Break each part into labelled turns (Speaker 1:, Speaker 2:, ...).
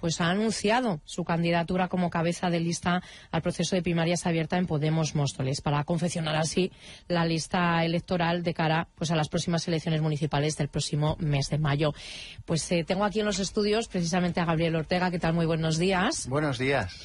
Speaker 1: pues ha anunciado su candidatura como cabeza de lista al proceso de primarias abierta en Podemos Móstoles para confeccionar así la lista electoral de cara pues a las próximas elecciones municipales del próximo mes de mayo. Pues eh, tengo aquí en los estudios precisamente a Gabriel Ortega. ¿Qué tal? Muy buenos días. Buenos días.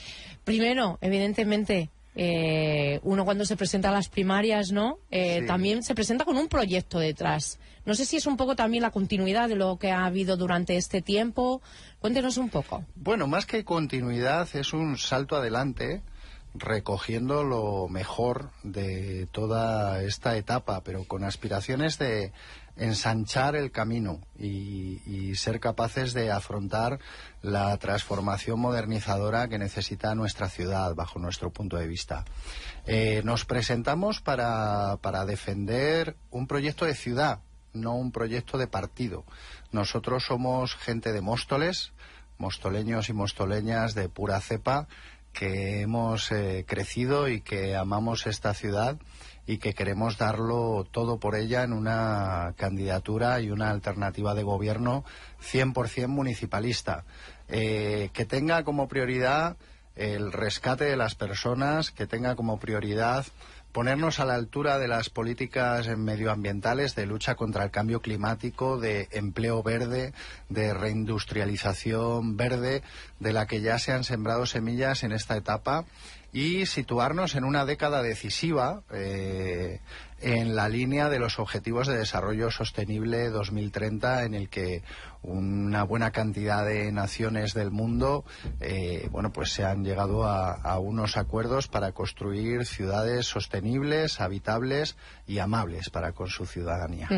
Speaker 1: Primero, evidentemente, eh, uno cuando se presenta a las primarias, ¿no? Eh, también se presenta con un proyecto detrás. No sé si es un poco también la continuidad de lo que ha habido durante este tiempo. Cuéntenos un poco.
Speaker 2: Bueno, más que continuidad, es un salto adelante recogiendo lo mejor de toda esta etapa, pero con aspiraciones de ensanchar el camino y, ser capaces de afrontar la transformación modernizadora que necesita nuestra ciudad bajo nuestro punto de vista. Eh, nos presentamos para, para defender un proyecto de ciudad, no un proyecto de partido. Nosotros somos gente de Móstoles, mostoleños y mostoleñas de pura cepa que hemos eh, crecido y que amamos esta ciudad y que queremos darlo todo por ella en una candidatura y una alternativa de gobierno 100% municipalista, eh, que tenga como prioridad el rescate de las personas, que tenga como prioridad ponernos a la altura de las políticas medioambientales de lucha contra el cambio climático, de empleo verde, de reindustrialización verde, de la que ya se han sembrado semillas en esta etapa y situarnos en una década decisiva eh, en la línea de los Objetivos de Desarrollo Sostenible 2030, en el que una buena cantidad de naciones del mundo, eh, bueno, pues se han llegado a, unos acuerdos para construir ciudades sostenibles, habitables y amables para con su ciudadanía.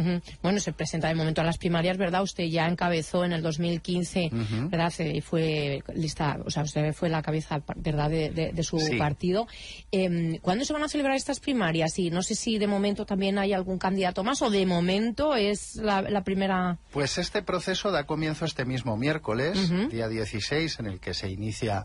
Speaker 1: Bueno, se presenta de momento a las primarias, ¿verdad? Usted ya encabezó en el 2015, ¿verdad? Y fue lista, o sea, usted fue la cabeza, ¿verdad?, de, su partido. Em, ¿Cuándo se van a celebrar estas primarias? Y no sé si de momento también hay algún candidato más o de momento es la, primera.
Speaker 2: Pues este proceso da comienzo este mismo miércoles, día 16, en el que se inicia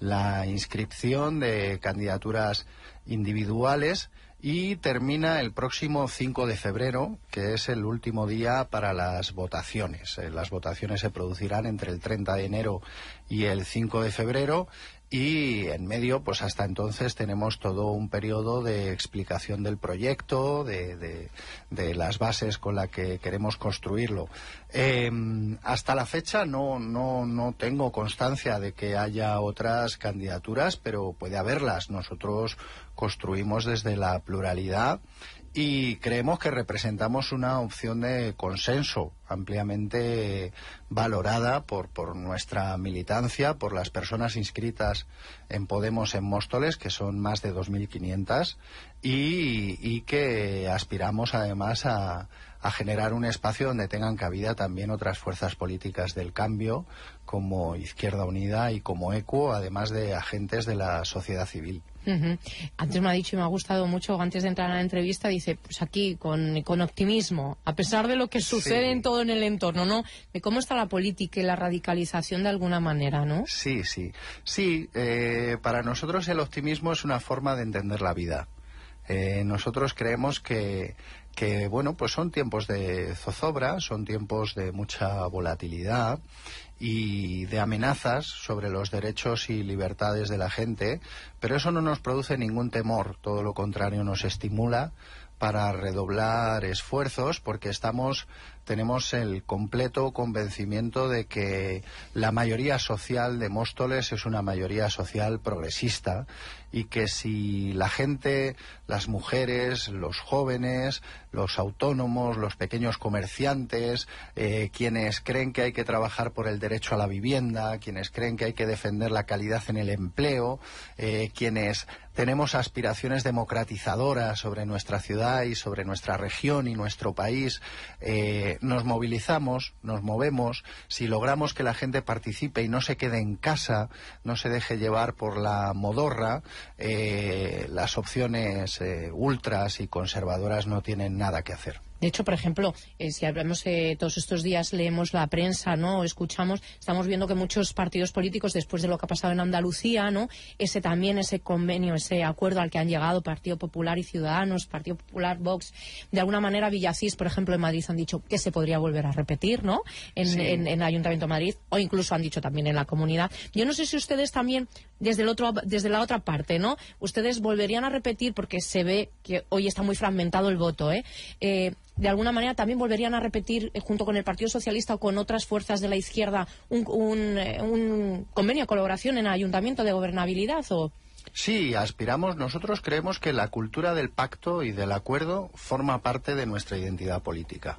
Speaker 2: la inscripción de candidaturas individuales y termina el próximo 5 de febrero, que es el último día para las votaciones. Eh, las votaciones se producirán entre el 30 de enero y el 5 de febrero y en medio, pues hasta entonces tenemos todo un periodo de explicación del proyecto, de, las bases con las que queremos construirlo. Em, hasta la fecha no, no, no tengo constancia de que haya otras candidaturas, pero puede haberlas. Nosotros construimos desde la pluralidad y creemos que representamos una opción de consenso ampliamente valorada por, por nuestra militancia, por las personas inscritas en Podemos en Móstoles, que son más de 2.500, y, que aspiramos además a, generar un espacio donde tengan cabida también otras fuerzas políticas del cambio, como Izquierda Unida y como ECO, además de agentes de la sociedad civil.
Speaker 1: Antes me ha dicho y me ha gustado mucho, antes de entrar a la entrevista, pues aquí, con, optimismo, a pesar de lo que sucede en todo en el entorno, ¿no? De cómo está la política y la radicalización de alguna manera,
Speaker 2: ¿no? Sí, sí. Sí, eh, para nosotros el optimismo es una forma de entender la vida. Eh, nosotros creemos que, que, bueno, pues son tiempos de zozobra, son tiempos de mucha volatilidad y de amenazas sobre los derechos y libertades de la gente, pero eso no nos produce ningún temor, todo lo contrario, nos estimula para redoblar esfuerzos porque estamos tenemos el completo convencimiento de que la mayoría social de Móstoles es una mayoría social progresista y que si la gente, las mujeres, los jóvenes, los autónomos, los pequeños comerciantes, eh, quienes creen que hay que trabajar por el derecho a la vivienda, quienes creen que hay que defender la calidad en el empleo, eh, quienes tenemos aspiraciones democratizadoras sobre nuestra ciudad y sobre nuestra región y nuestro país, eh, nos movilizamos, nos movemos, si logramos que la gente participe y no se quede en casa, no se deje llevar por la modorra, eh, las opciones eh, ultras y conservadoras no tienen nada que hacer.
Speaker 1: De hecho, por ejemplo, eh, si hablamos eh, todos estos días, leemos la prensa, ¿no? O escuchamos, estamos viendo que muchos partidos políticos, después de lo que ha pasado en Andalucía, ¿no? Ese también, ese convenio, ese acuerdo al que han llegado Partido Popular y Ciudadanos, Partido Popular, Vox, de alguna manera Villacís, por ejemplo, en Madrid han dicho que se podría volver a repetir, ¿no? En, en el Ayuntamiento de Madrid, o incluso han dicho también en la comunidad. Yo no sé si ustedes también desde, la otra parte, ¿no? Ustedes volverían a repetir, porque se ve que hoy está muy fragmentado el voto, ¿eh? eh de alguna manera también volverían a repetir, eh, junto con el Partido Socialista o con otras fuerzas de la izquierda, eh, un, convenio de colaboración en el Ayuntamiento de Gobernabilidad o...
Speaker 2: Sí, aspiramos, nosotros creemos que la cultura del pacto y del acuerdo forma parte de nuestra identidad política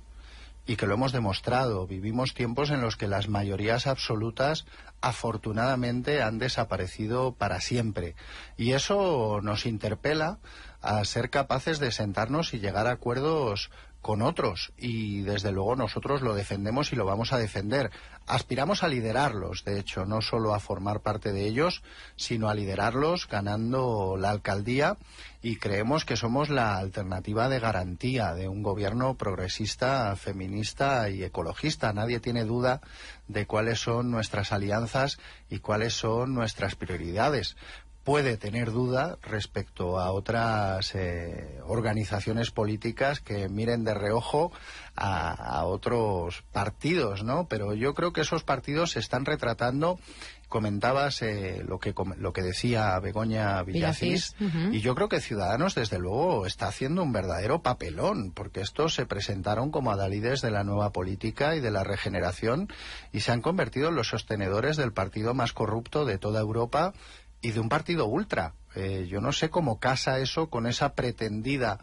Speaker 2: y que lo hemos demostrado. Vivimos tiempos en los que las mayorías absolutas afortunadamente han desaparecido para siempre. Y eso nos interpela a ser capaces de sentarnos y llegar a acuerdos con otros y desde luego nosotros lo defendemos y lo vamos a defender. Aspiramos a liderarlos, de hecho, no solo a formar parte de ellos, sino a liderarlos ganando la alcaldía y creemos que somos la alternativa de garantía de un gobierno progresista, feminista y ecologista. Nadie tiene duda de cuáles son nuestras alianzas y cuáles son nuestras prioridades puede tener duda respecto a otras eh, organizaciones políticas que miren de reojo a, otros partidos, ¿no? Pero yo creo que esos partidos se están retratando. Comentabas eh, lo, que, lo que decía Begoña Villacís, y yo creo que Ciudadanos, desde luego, está haciendo un verdadero papelón, porque estos se presentaron como adalides de la nueva política y de la regeneración, y se han convertido en los sostenedores del partido más corrupto de toda Europa, y de un partido ultra. Eh, yo no sé cómo casa eso con esa pretendida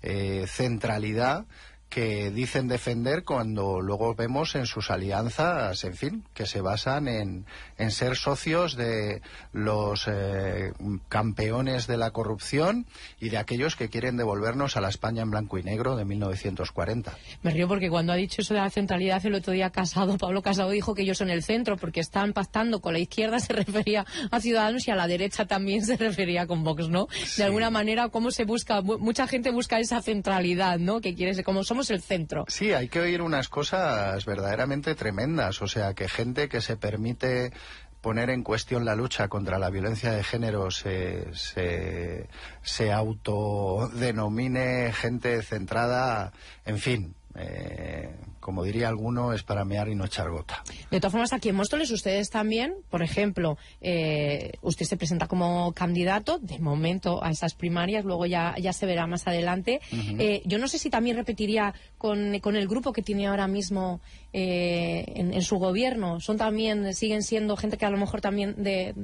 Speaker 2: eh, centralidad que dicen defender cuando luego vemos en sus alianzas, en fin, que se basan en, ser socios de los eh, campeones de la corrupción y de aquellos que quieren devolvernos a la España en blanco y negro de 1940.
Speaker 1: Me río porque cuando ha dicho eso de la centralidad el otro día Casado, Pablo Casado dijo que ellos son el centro porque están pactando con la izquierda se refería a Ciudadanos y a la derecha también se refería con Vox, ¿no? De alguna manera cómo se busca, mucha gente busca esa centralidad, ¿no? Que quiere como somos el centro.
Speaker 2: Sí, hay que oír unas cosas verdaderamente tremendas, o sea, que gente que se permite poner en cuestión la lucha contra la violencia de género se, se autodenomine gente centrada, en fin, eh, como diría alguno, es para mear y no echar gota.
Speaker 1: De todas formas, aquí en Móstoles ustedes también, por ejemplo, eh, usted se presenta como candidato, de momento, a esas primarias, luego ya, ya se verá más adelante. Eh, yo no sé si también repetiría con, el grupo que tiene ahora mismo en, su gobierno. Son también, siguen siendo gente que a lo mejor también de,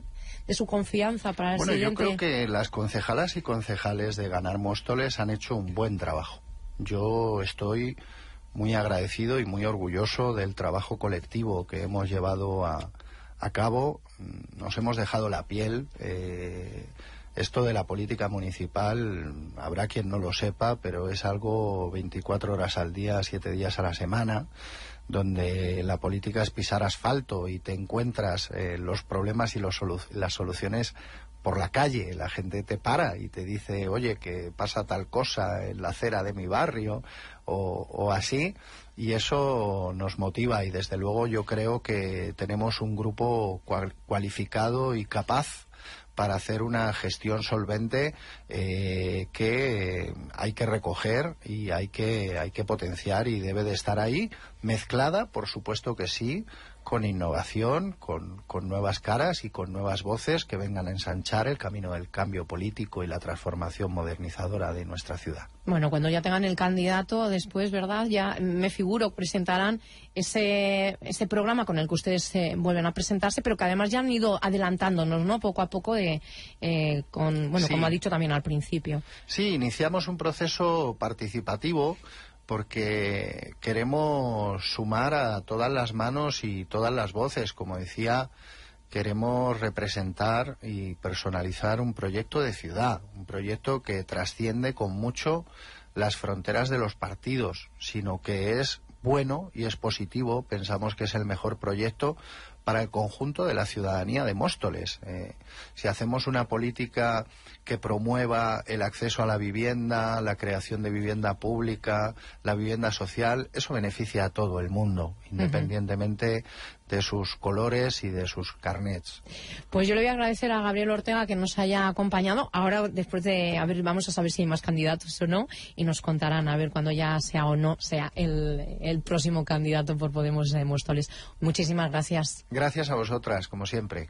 Speaker 1: su confianza para el bueno, yo creo
Speaker 2: que las concejalas y concejales de Ganar Móstoles han hecho un buen trabajo. Yo estoy muy agradecido y muy orgulloso del trabajo colectivo que hemos llevado a, cabo. Nos hemos dejado la piel. Eh, esto de la política municipal, habrá quien no lo sepa, pero es algo 24 horas al día, 7 días a la semana, donde la política es pisar asfalto y te encuentras eh, los problemas y las soluciones por la calle, la gente te para y te dice, oye, que pasa tal cosa en la acera de mi barrio o, así, y eso nos motiva y desde luego yo creo que tenemos un grupo cualificado y capaz para hacer una gestión solvente eh, que hay que recoger y hay que, hay que potenciar y debe de estar ahí, mezclada, por supuesto que sí, con innovación, con, nuevas caras y con nuevas voces que vengan a ensanchar el camino del cambio político y la transformación modernizadora de nuestra ciudad.
Speaker 1: Bueno, cuando ya tengan el candidato, después, ¿verdad? Ya me figuro presentarán ese, ese programa con el que ustedes eh, vuelven a presentarse, pero que además ya han ido adelantándonos, ¿no? Poco a poco, de, eh, con, bueno, como ha dicho también al principio.
Speaker 2: Sí, iniciamos un proceso participativo porque queremos sumar a todas las manos y todas las voces. Como decía, queremos representar y personalizar un proyecto de ciudad, un proyecto que trasciende con mucho las fronteras de los partidos, sino que es bueno y es positivo, pensamos que es el mejor proyecto para el conjunto de la ciudadanía de Móstoles. Eh, si hacemos una política que promueva el acceso a la vivienda, la creación de vivienda pública, la vivienda social, eso beneficia a todo el mundo, independientemente de sus colores y de sus carnets.
Speaker 1: Pues yo le voy a agradecer a Gabriel Ortega que nos haya acompañado. Ahora, después de, a vamos a saber si hay más candidatos o no, y nos contarán a ver cuándo ya sea o no sea el, el
Speaker 2: próximo candidato por Podemos de Móstoles. Muchísimas gracias. Gracias a vosotras, como siempre.